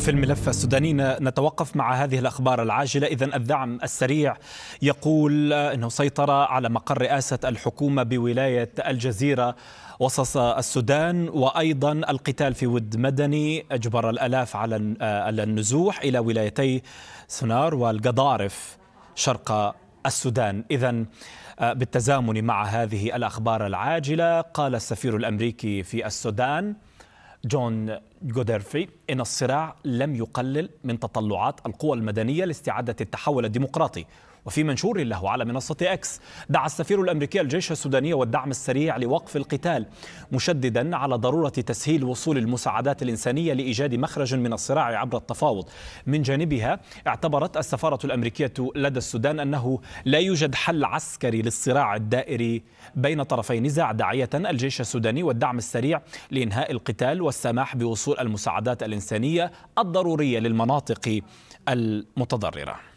وفي الملف السوداني نتوقف مع هذه الأخبار العاجلة إذا الدعم السريع يقول أنه سيطر على مقر رئاسة الحكومة بولاية الجزيرة وسط السودان وأيضا القتال في ود مدني أجبر الألاف على آه، النزوح إلى ولايتي سنار والقضارف شرق السودان إذا آه، بالتزامن مع هذه الأخبار العاجلة قال السفير الأمريكي في السودان جون جودرفي إن الصراع لم يقلل من تطلعات القوى المدنية لاستعادة التحول الديمقراطي وفي منشور له على منصة أكس دعا السفير الأمريكي الجيش السوداني والدعم السريع لوقف القتال مشددا على ضرورة تسهيل وصول المساعدات الإنسانية لإيجاد مخرج من الصراع عبر التفاوض من جانبها اعتبرت السفارة الأمريكية لدى السودان أنه لا يوجد حل عسكري للصراع الدائري بين طرفي نزاع داعية الجيش السوداني والدعم السريع لإنهاء القتال والسماح بوصول المساعدات الإنسانية الإنسانية الضرورية للمناطق المتضررة